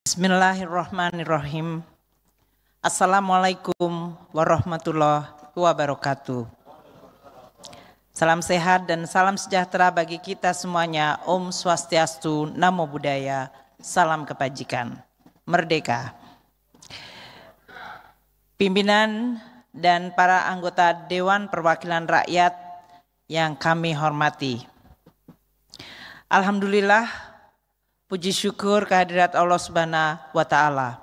Bismillahirrahmanirrahim. Assalamualaikum warahmatullahi wabarakatuh. Salam sehat dan salam sejahtera bagi kita semuanya. Om Swastiastu, Namo Buddhaya, salam kebajikan. Merdeka. Pimpinan dan para anggota Dewan Perwakilan Rakyat yang kami hormati. Alhamdulillah Puji syukur kehadirat Allah Subhanahu wa taala.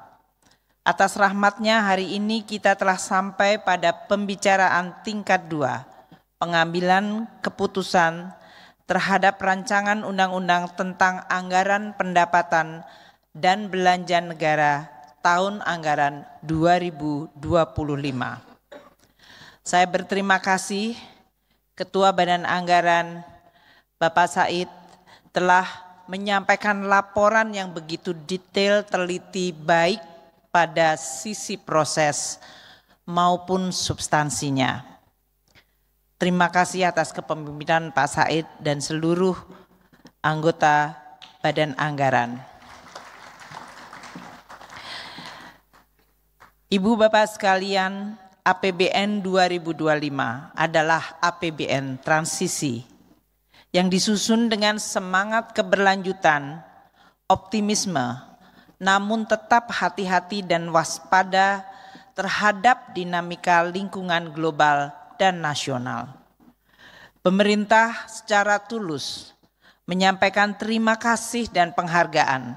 Atas rahmatnya hari ini kita telah sampai pada pembicaraan tingkat dua, pengambilan keputusan terhadap rancangan undang-undang tentang anggaran pendapatan dan belanja negara tahun anggaran 2025. Saya berterima kasih Ketua Badan Anggaran Bapak Said telah menyampaikan laporan yang begitu detail, teliti, baik pada sisi proses maupun substansinya. Terima kasih atas kepemimpinan Pak Said dan seluruh anggota Badan Anggaran. Ibu Bapak sekalian, APBN 2025 adalah APBN transisi yang disusun dengan semangat keberlanjutan, optimisme, namun tetap hati-hati dan waspada terhadap dinamika lingkungan global dan nasional. Pemerintah secara tulus menyampaikan terima kasih dan penghargaan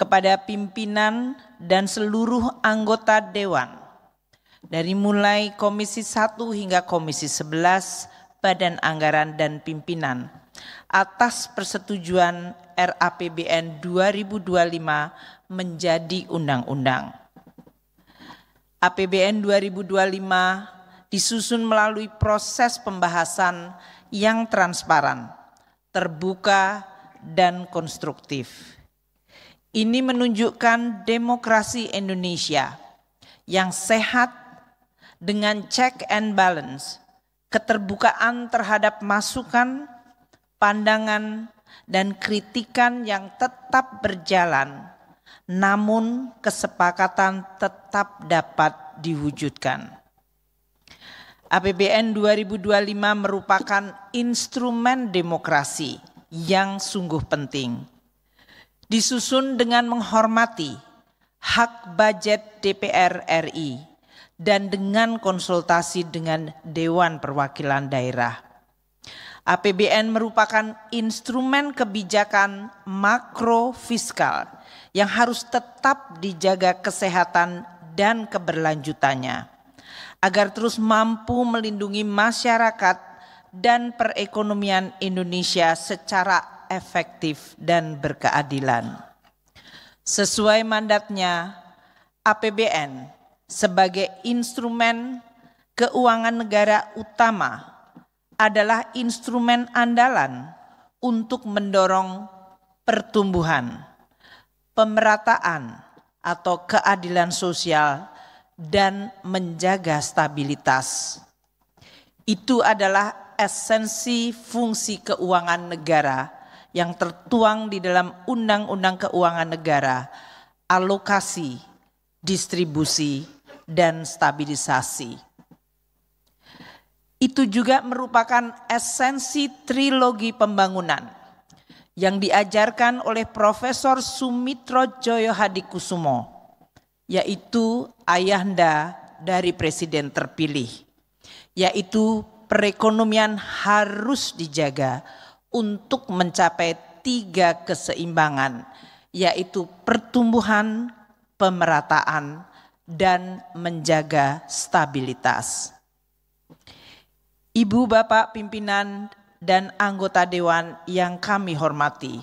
kepada pimpinan dan seluruh anggota dewan dari mulai Komisi 1 hingga Komisi 11 Badan Anggaran dan Pimpinan atas persetujuan RAPBN 2025 menjadi undang-undang. APBN 2025 disusun melalui proses pembahasan yang transparan, terbuka, dan konstruktif. Ini menunjukkan demokrasi Indonesia yang sehat dengan check and balance keterbukaan terhadap masukan, pandangan, dan kritikan yang tetap berjalan, namun kesepakatan tetap dapat diwujudkan. APBN 2025 merupakan instrumen demokrasi yang sungguh penting. Disusun dengan menghormati hak budget DPR RI dan dengan konsultasi dengan Dewan Perwakilan Daerah. APBN merupakan instrumen kebijakan makro fiskal yang harus tetap dijaga kesehatan dan keberlanjutannya agar terus mampu melindungi masyarakat dan perekonomian Indonesia secara efektif dan berkeadilan. Sesuai mandatnya, APBN sebagai instrumen keuangan negara utama adalah instrumen andalan untuk mendorong pertumbuhan, pemerataan atau keadilan sosial dan menjaga stabilitas. Itu adalah esensi fungsi keuangan negara yang tertuang di dalam Undang-Undang Keuangan Negara, alokasi, distribusi, dan stabilisasi. Itu juga merupakan esensi trilogi pembangunan yang diajarkan oleh Profesor Sumitro Joyo Hadikusumo, yaitu ayahanda dari presiden terpilih, yaitu perekonomian harus dijaga untuk mencapai tiga keseimbangan, yaitu pertumbuhan, pemerataan, dan menjaga stabilitas. Ibu, Bapak, pimpinan, dan anggota dewan yang kami hormati.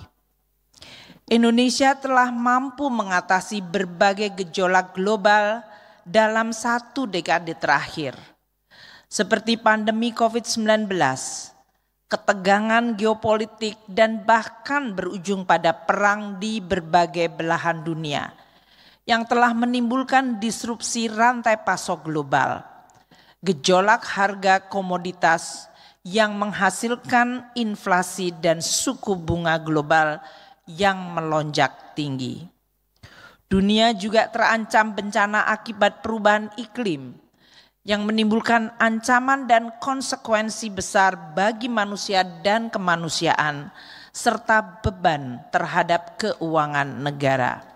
Indonesia telah mampu mengatasi berbagai gejolak global dalam satu dekade terakhir, seperti pandemi COVID-19, ketegangan geopolitik, dan bahkan berujung pada perang di berbagai belahan dunia yang telah menimbulkan disrupsi rantai pasok global. Gejolak harga komoditas yang menghasilkan inflasi dan suku bunga global yang melonjak tinggi. Dunia juga terancam bencana akibat perubahan iklim yang menimbulkan ancaman dan konsekuensi besar bagi manusia dan kemanusiaan serta beban terhadap keuangan negara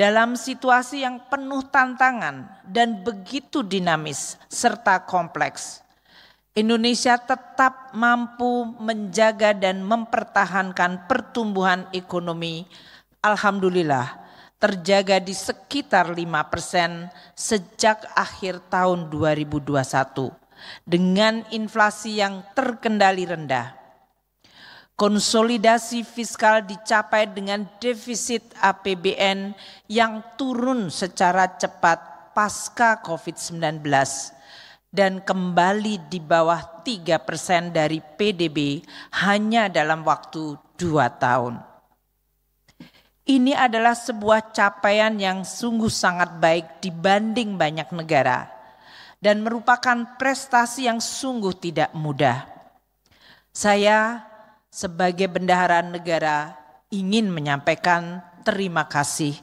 dalam situasi yang penuh tantangan dan begitu dinamis serta kompleks. Indonesia tetap mampu menjaga dan mempertahankan pertumbuhan ekonomi alhamdulillah terjaga di sekitar 5% sejak akhir tahun 2021 dengan inflasi yang terkendali rendah. Konsolidasi fiskal dicapai dengan defisit APBN yang turun secara cepat pasca COVID-19 dan kembali di bawah 3% dari PDB hanya dalam waktu 2 tahun. Ini adalah sebuah capaian yang sungguh sangat baik dibanding banyak negara dan merupakan prestasi yang sungguh tidak mudah. Saya sebagai bendahara negara ingin menyampaikan terima kasih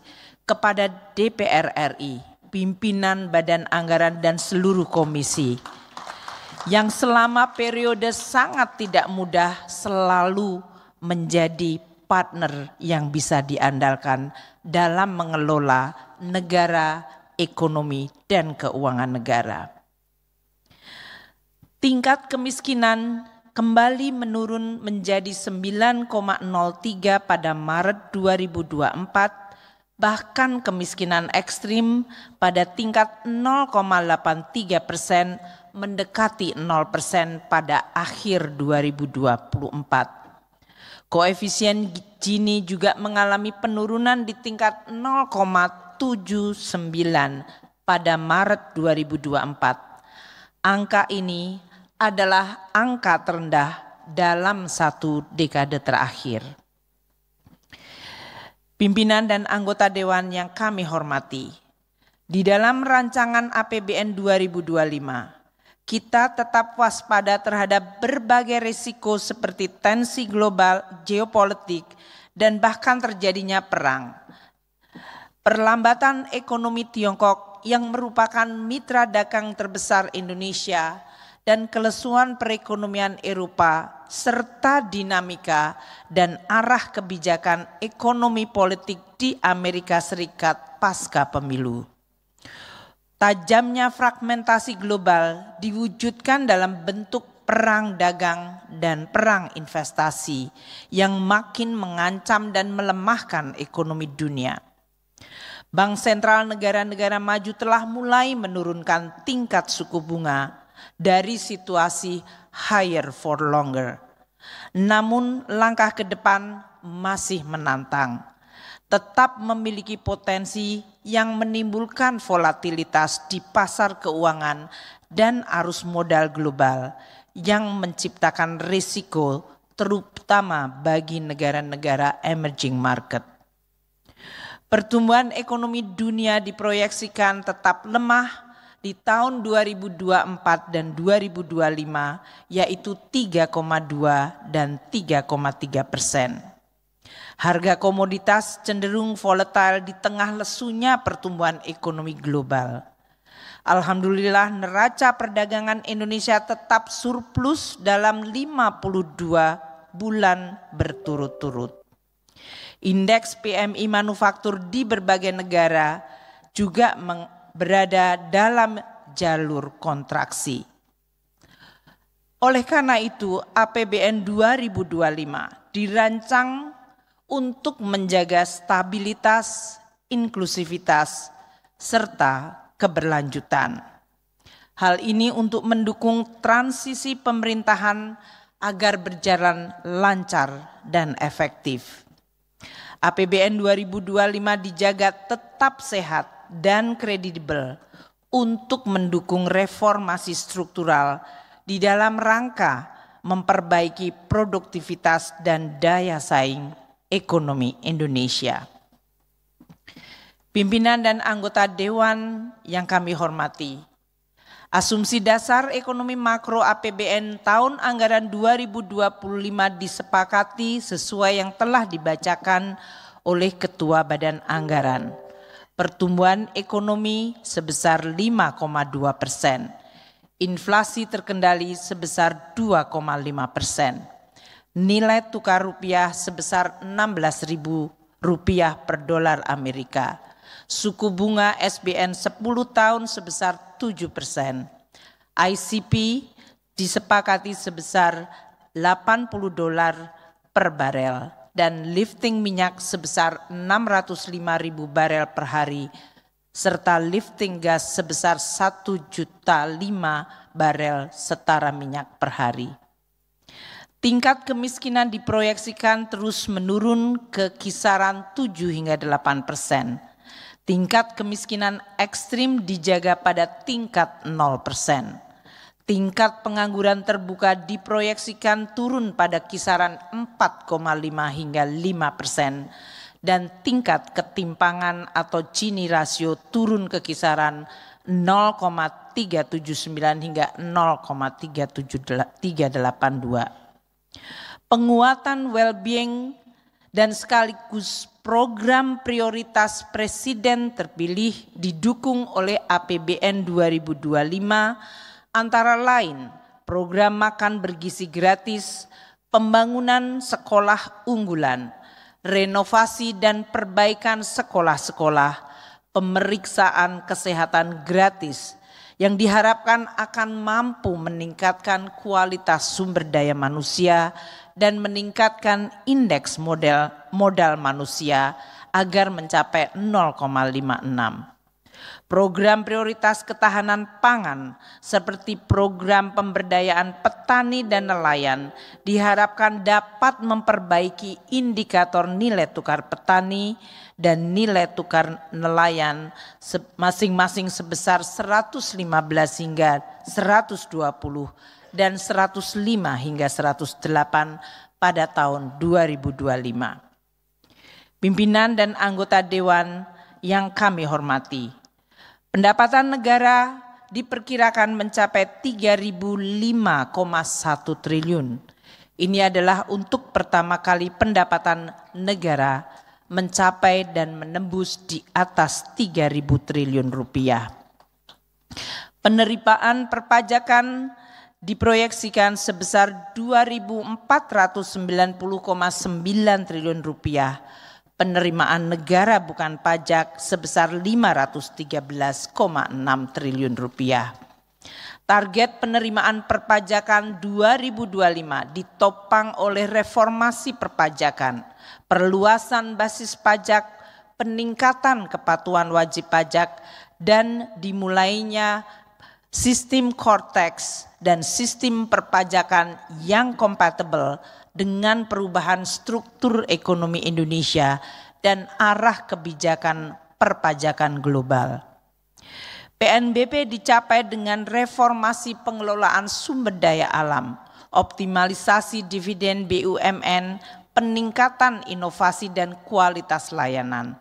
kepada DPR RI, pimpinan Badan Anggaran dan seluruh komisi yang selama periode sangat tidak mudah selalu menjadi partner yang bisa diandalkan dalam mengelola negara, ekonomi, dan keuangan negara. Tingkat kemiskinan kembali menurun menjadi 9,03 pada Maret 2024 bahkan kemiskinan ekstrim pada tingkat 0,83 persen mendekati 0 persen pada akhir 2024. Koefisien Gini juga mengalami penurunan di tingkat 0,79 pada Maret 2024. Angka ini adalah angka terendah dalam satu dekade terakhir. Pimpinan dan anggota dewan yang kami hormati, di dalam rancangan APBN 2025, kita tetap waspada terhadap berbagai risiko seperti tensi global, geopolitik, dan bahkan terjadinya perang. Perlambatan ekonomi Tiongkok yang merupakan mitra dagang terbesar Indonesia dan kelesuan perekonomian Eropa serta dinamika dan arah kebijakan ekonomi politik di Amerika Serikat pasca pemilu. Tajamnya fragmentasi global diwujudkan dalam bentuk perang dagang dan perang investasi yang makin mengancam dan melemahkan ekonomi dunia. Bank sentral negara-negara maju telah mulai menurunkan tingkat suku bunga dari situasi higher for longer. Namun langkah ke depan masih menantang. Tetap memiliki potensi yang menimbulkan volatilitas di pasar keuangan dan arus modal global yang menciptakan risiko terutama bagi negara-negara emerging market. Pertumbuhan ekonomi dunia diproyeksikan tetap lemah di tahun 2024 dan 2025 yaitu 3,2 dan 3,3 persen. Harga komoditas cenderung volatile di tengah lesunya pertumbuhan ekonomi global. Alhamdulillah neraca perdagangan Indonesia tetap surplus dalam 52 bulan berturut-turut. Indeks PMI manufaktur di berbagai negara juga meng berada dalam jalur kontraksi. Oleh karena itu, APBN 2025 dirancang untuk menjaga stabilitas, inklusivitas, serta keberlanjutan. Hal ini untuk mendukung transisi pemerintahan agar berjalan lancar dan efektif. APBN 2025 dijaga tetap sehat dan kredibel untuk mendukung reformasi struktural di dalam rangka memperbaiki produktivitas dan daya saing ekonomi Indonesia. Pimpinan dan anggota dewan yang kami hormati, asumsi dasar ekonomi makro APBN tahun anggaran 2025 disepakati sesuai yang telah dibacakan oleh Ketua Badan Anggaran pertumbuhan ekonomi sebesar 5,2 persen, inflasi terkendali sebesar 2,5 persen, nilai tukar rupiah sebesar 16.000 rupiah per dolar Amerika, suku bunga SBN 10 tahun sebesar 7 persen, ICP disepakati sebesar 80 dolar per barel, dan lifting minyak sebesar 605 ribu barel per hari serta lifting gas sebesar 1 juta 5 barel setara minyak per hari. Tingkat kemiskinan diproyeksikan terus menurun ke kisaran 7 hingga 8 persen. Tingkat kemiskinan ekstrim dijaga pada tingkat 0 persen. Tingkat pengangguran terbuka diproyeksikan turun pada kisaran 4,5 hingga 5 persen dan tingkat ketimpangan atau Gini rasio turun ke kisaran 0,379 hingga 0,382. Penguatan well-being dan sekaligus program prioritas Presiden terpilih didukung oleh APBN 2025 antara lain program makan bergizi gratis, pembangunan sekolah unggulan, renovasi dan perbaikan sekolah-sekolah, pemeriksaan kesehatan gratis yang diharapkan akan mampu meningkatkan kualitas sumber daya manusia dan meningkatkan indeks model modal manusia agar mencapai 0,56. Program prioritas ketahanan pangan seperti program pemberdayaan petani dan nelayan diharapkan dapat memperbaiki indikator nilai tukar petani dan nilai tukar nelayan masing-masing sebesar 115 hingga 120 dan 105 hingga 108 pada tahun 2025. Pimpinan dan anggota dewan yang kami hormati, Pendapatan negara diperkirakan mencapai 3.005,1 triliun. Ini adalah untuk pertama kali pendapatan negara mencapai dan menembus di atas 3.000 triliun rupiah. Penerimaan perpajakan diproyeksikan sebesar 2.490,9 triliun rupiah penerimaan negara bukan pajak sebesar 513,6 triliun rupiah. Target penerimaan perpajakan 2025 ditopang oleh reformasi perpajakan, perluasan basis pajak, peningkatan kepatuhan wajib pajak, dan dimulainya sistem cortex dan sistem perpajakan yang kompatibel dengan perubahan struktur ekonomi Indonesia dan arah kebijakan perpajakan global. PNBP dicapai dengan reformasi pengelolaan sumber daya alam, optimalisasi dividen BUMN, peningkatan inovasi dan kualitas layanan.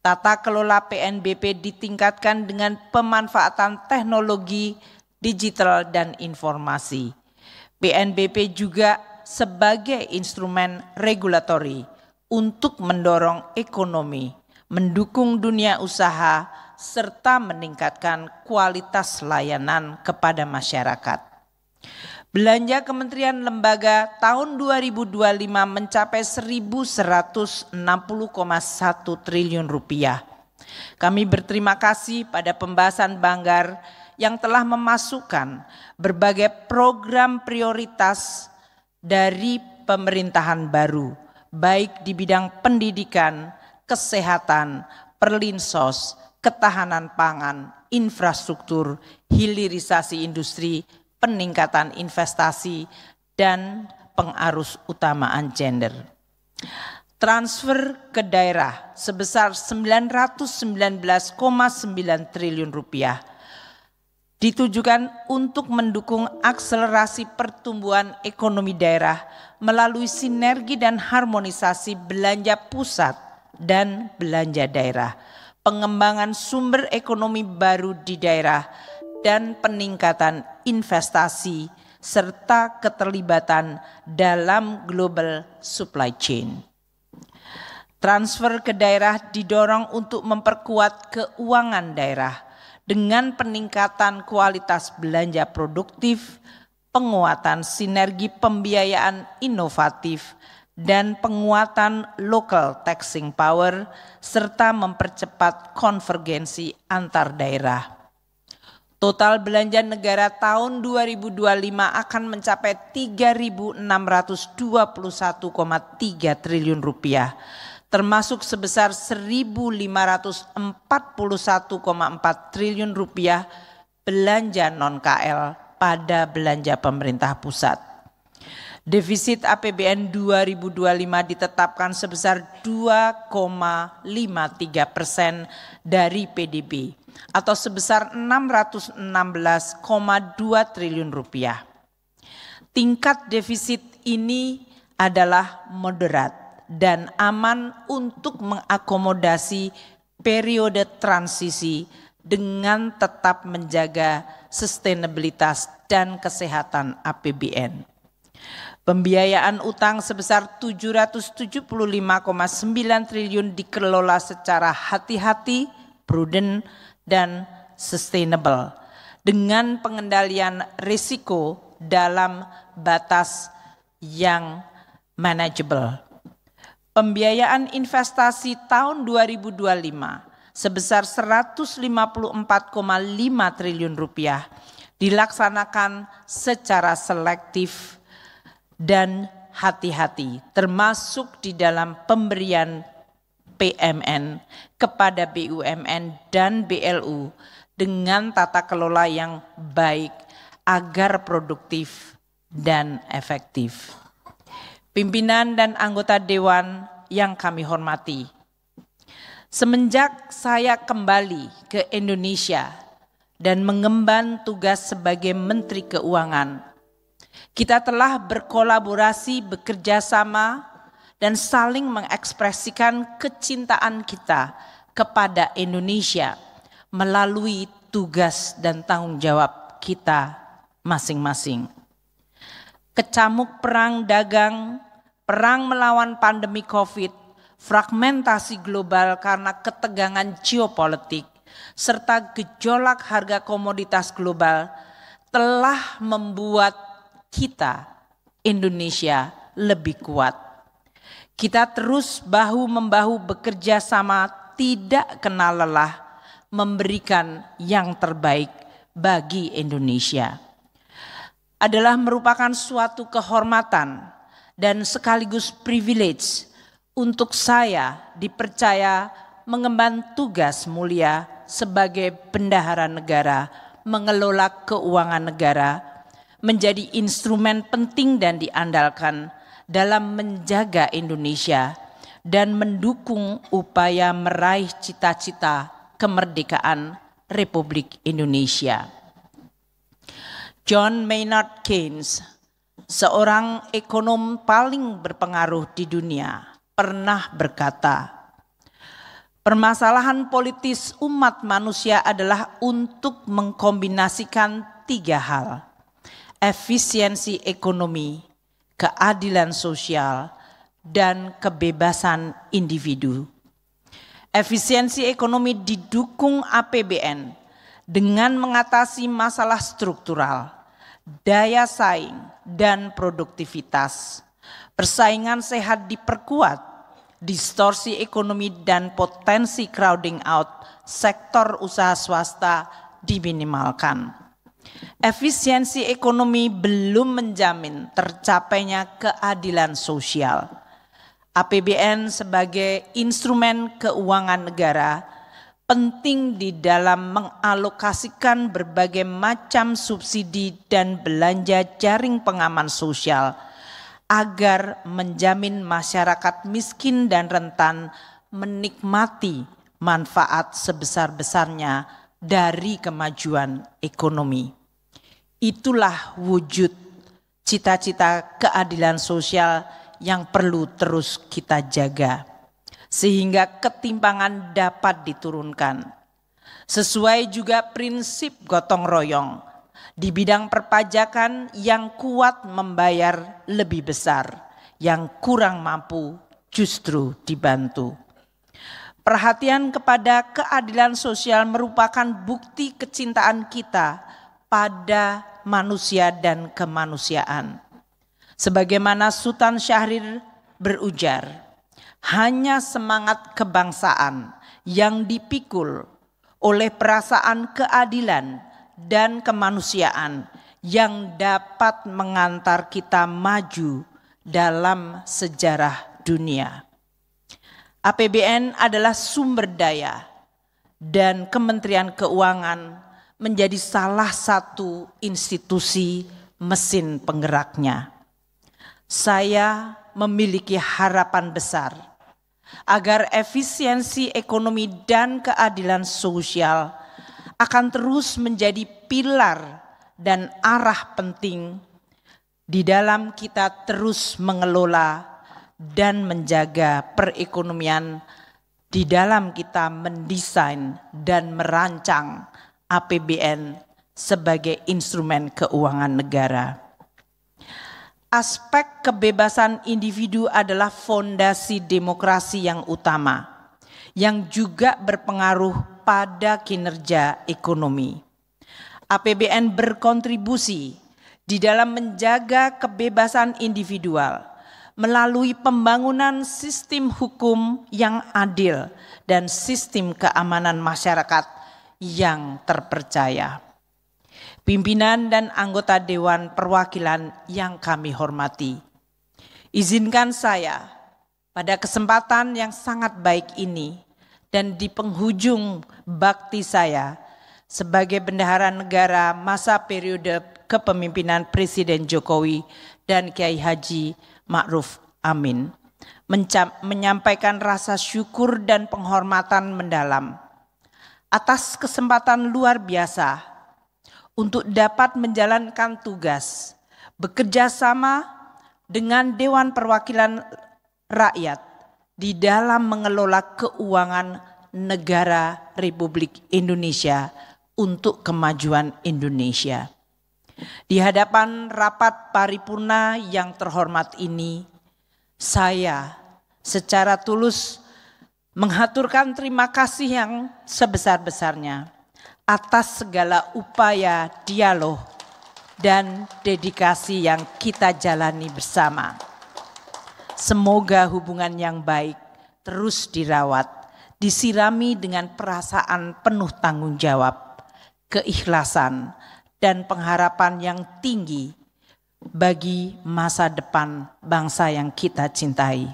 Tata kelola PNBP ditingkatkan dengan pemanfaatan teknologi, digital, dan informasi. PNBP juga sebagai instrumen regulatori untuk mendorong ekonomi, mendukung dunia usaha, serta meningkatkan kualitas layanan kepada masyarakat. Belanja Kementerian Lembaga tahun 2025 mencapai 1.160,1 triliun rupiah. Kami berterima kasih pada pembahasan Banggar yang telah memasukkan berbagai program prioritas dari pemerintahan baru, baik di bidang pendidikan, kesehatan, perlinsos, ketahanan pangan, infrastruktur, hilirisasi industri, peningkatan investasi, dan pengarus utamaan gender. Transfer ke daerah sebesar 919,9 triliun rupiah ditujukan untuk mendukung akselerasi pertumbuhan ekonomi daerah melalui sinergi dan harmonisasi belanja pusat dan belanja daerah, pengembangan sumber ekonomi baru di daerah, dan peningkatan investasi serta keterlibatan dalam global supply chain. Transfer ke daerah didorong untuk memperkuat keuangan daerah – dengan peningkatan kualitas belanja produktif, penguatan sinergi pembiayaan inovatif, dan penguatan local taxing power, serta mempercepat konvergensi antar daerah. Total belanja negara tahun 2025 akan mencapai 3.621,3 triliun rupiah termasuk sebesar 1.541,4 triliun rupiah belanja non-KL pada belanja pemerintah pusat. Defisit APBN 2025 ditetapkan sebesar 2,53 persen dari PDB atau sebesar 616,2 triliun rupiah. Tingkat defisit ini adalah moderat dan aman untuk mengakomodasi periode transisi dengan tetap menjaga sustainabilitas dan kesehatan APBN. Pembiayaan utang sebesar 775,9 triliun dikelola secara hati-hati, prudent, dan sustainable dengan pengendalian risiko dalam batas yang manageable. Pembiayaan investasi tahun 2025 sebesar 154,5 triliun rupiah dilaksanakan secara selektif dan hati-hati termasuk di dalam pemberian PMN kepada BUMN dan BLU dengan tata kelola yang baik agar produktif dan efektif pimpinan dan anggota dewan yang kami hormati. Semenjak saya kembali ke Indonesia dan mengemban tugas sebagai Menteri Keuangan, kita telah berkolaborasi, bekerja sama, dan saling mengekspresikan kecintaan kita kepada Indonesia melalui tugas dan tanggung jawab kita masing-masing kecamuk perang dagang, perang melawan pandemi COVID, fragmentasi global karena ketegangan geopolitik, serta gejolak harga komoditas global telah membuat kita, Indonesia, lebih kuat. Kita terus bahu-membahu bekerja sama, tidak kenal lelah, memberikan yang terbaik bagi Indonesia adalah merupakan suatu kehormatan dan sekaligus privilege untuk saya dipercaya mengemban tugas mulia sebagai bendahara negara, mengelola keuangan negara, menjadi instrumen penting dan diandalkan dalam menjaga Indonesia dan mendukung upaya meraih cita-cita kemerdekaan Republik Indonesia. John Maynard Keynes, seorang ekonom paling berpengaruh di dunia, pernah berkata, "Permasalahan politis umat manusia adalah untuk mengkombinasikan tiga hal: efisiensi ekonomi, keadilan sosial, dan kebebasan individu." Efisiensi ekonomi didukung APBN dengan mengatasi masalah struktural daya saing, dan produktivitas. Persaingan sehat diperkuat, distorsi ekonomi dan potensi crowding out sektor usaha swasta diminimalkan. Efisiensi ekonomi belum menjamin tercapainya keadilan sosial. APBN sebagai instrumen keuangan negara penting di dalam mengalokasikan berbagai macam subsidi dan belanja jaring pengaman sosial agar menjamin masyarakat miskin dan rentan menikmati manfaat sebesar-besarnya dari kemajuan ekonomi. Itulah wujud cita-cita keadilan sosial yang perlu terus kita jaga sehingga ketimpangan dapat diturunkan. Sesuai juga prinsip gotong royong di bidang perpajakan yang kuat membayar lebih besar, yang kurang mampu justru dibantu. Perhatian kepada keadilan sosial merupakan bukti kecintaan kita pada manusia dan kemanusiaan. Sebagaimana Sultan Syahrir berujar, hanya semangat kebangsaan yang dipikul oleh perasaan keadilan dan kemanusiaan yang dapat mengantar kita maju dalam sejarah dunia. APBN adalah sumber daya dan Kementerian Keuangan menjadi salah satu institusi mesin penggeraknya. Saya memiliki harapan besar agar efisiensi ekonomi dan keadilan sosial akan terus menjadi pilar dan arah penting di dalam kita terus mengelola dan menjaga perekonomian di dalam kita mendesain dan merancang APBN sebagai instrumen keuangan negara aspek kebebasan individu adalah fondasi demokrasi yang utama yang juga berpengaruh pada kinerja ekonomi. APBN berkontribusi di dalam menjaga kebebasan individual melalui pembangunan sistem hukum yang adil dan sistem keamanan masyarakat yang terpercaya pimpinan dan anggota Dewan Perwakilan yang kami hormati. Izinkan saya pada kesempatan yang sangat baik ini dan di penghujung bakti saya sebagai bendahara negara masa periode kepemimpinan Presiden Jokowi dan Kiai Haji Ma'ruf Amin menyampaikan rasa syukur dan penghormatan mendalam atas kesempatan luar biasa untuk dapat menjalankan tugas, bekerja sama dengan Dewan Perwakilan Rakyat di dalam mengelola keuangan negara Republik Indonesia untuk kemajuan Indonesia. Di hadapan rapat paripurna yang terhormat ini, saya secara tulus menghaturkan terima kasih yang sebesar-besarnya atas segala upaya dialog dan dedikasi yang kita jalani bersama. Semoga hubungan yang baik terus dirawat, disirami dengan perasaan penuh tanggung jawab, keikhlasan, dan pengharapan yang tinggi bagi masa depan bangsa yang kita cintai.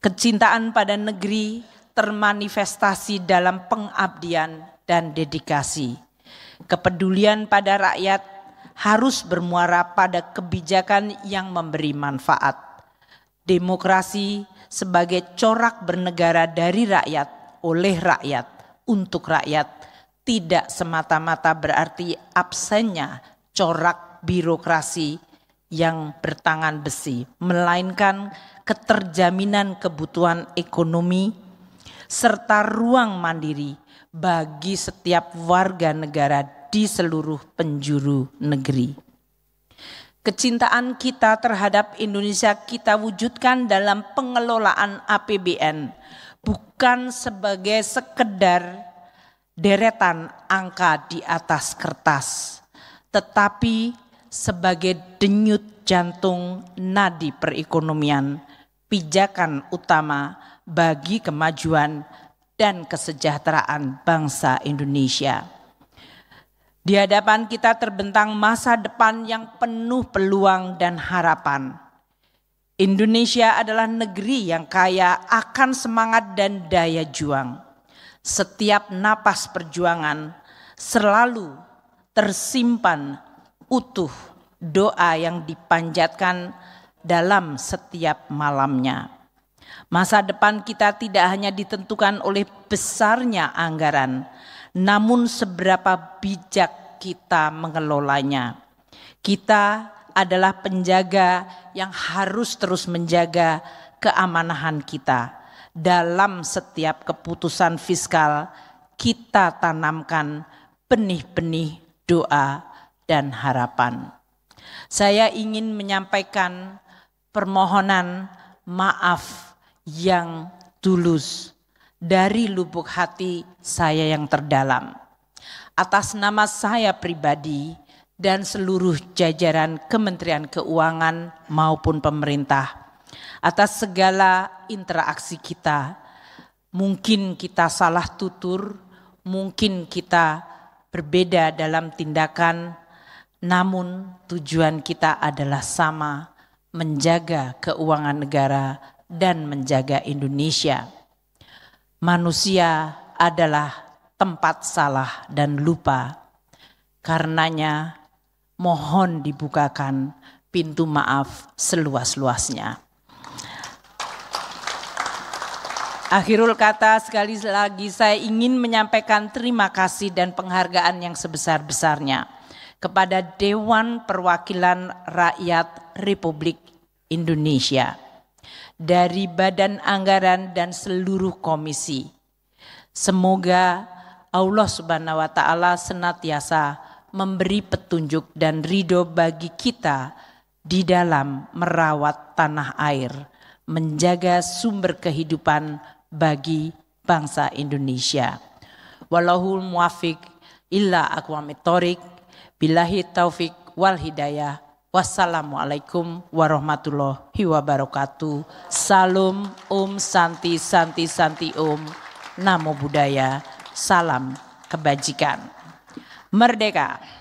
Kecintaan pada negeri termanifestasi dalam pengabdian dan dedikasi. Kepedulian pada rakyat harus bermuara pada kebijakan yang memberi manfaat. Demokrasi sebagai corak bernegara dari rakyat, oleh rakyat, untuk rakyat, tidak semata-mata berarti absennya corak birokrasi yang bertangan besi, melainkan keterjaminan kebutuhan ekonomi serta ruang mandiri bagi setiap warga negara di seluruh penjuru negeri. Kecintaan kita terhadap Indonesia kita wujudkan dalam pengelolaan APBN bukan sebagai sekedar deretan angka di atas kertas tetapi sebagai denyut jantung nadi perekonomian pijakan utama bagi kemajuan dan kesejahteraan bangsa Indonesia. Di hadapan kita terbentang masa depan yang penuh peluang dan harapan. Indonesia adalah negeri yang kaya akan semangat dan daya juang. Setiap napas perjuangan selalu tersimpan utuh doa yang dipanjatkan dalam setiap malamnya. Masa depan kita tidak hanya ditentukan oleh besarnya anggaran, namun seberapa bijak kita mengelolanya. Kita adalah penjaga yang harus terus menjaga keamanahan kita dalam setiap keputusan fiskal kita tanamkan benih-benih doa dan harapan. Saya ingin menyampaikan permohonan maaf yang tulus dari lubuk hati saya yang terdalam. Atas nama saya pribadi dan seluruh jajaran Kementerian Keuangan maupun pemerintah, atas segala interaksi kita, mungkin kita salah tutur, mungkin kita berbeda dalam tindakan, namun tujuan kita adalah sama: menjaga keuangan negara dan menjaga Indonesia. Manusia adalah tempat salah dan lupa. Karenanya mohon dibukakan pintu maaf seluas-luasnya. Akhirul kata sekali lagi saya ingin menyampaikan terima kasih dan penghargaan yang sebesar-besarnya kepada Dewan Perwakilan Rakyat Republik Indonesia dari Badan Anggaran dan seluruh komisi. Semoga Allah Subhanahu wa taala senantiasa memberi petunjuk dan ridho bagi kita di dalam merawat tanah air, menjaga sumber kehidupan bagi bangsa Indonesia. Walau muafiq illa aqwamit thoriq billahi taufik wal hidayah. Wassalamualaikum warahmatullahi wabarakatuh. Salam Om Santi Santi Santi Om. Namo Buddhaya. Salam kebajikan. Merdeka.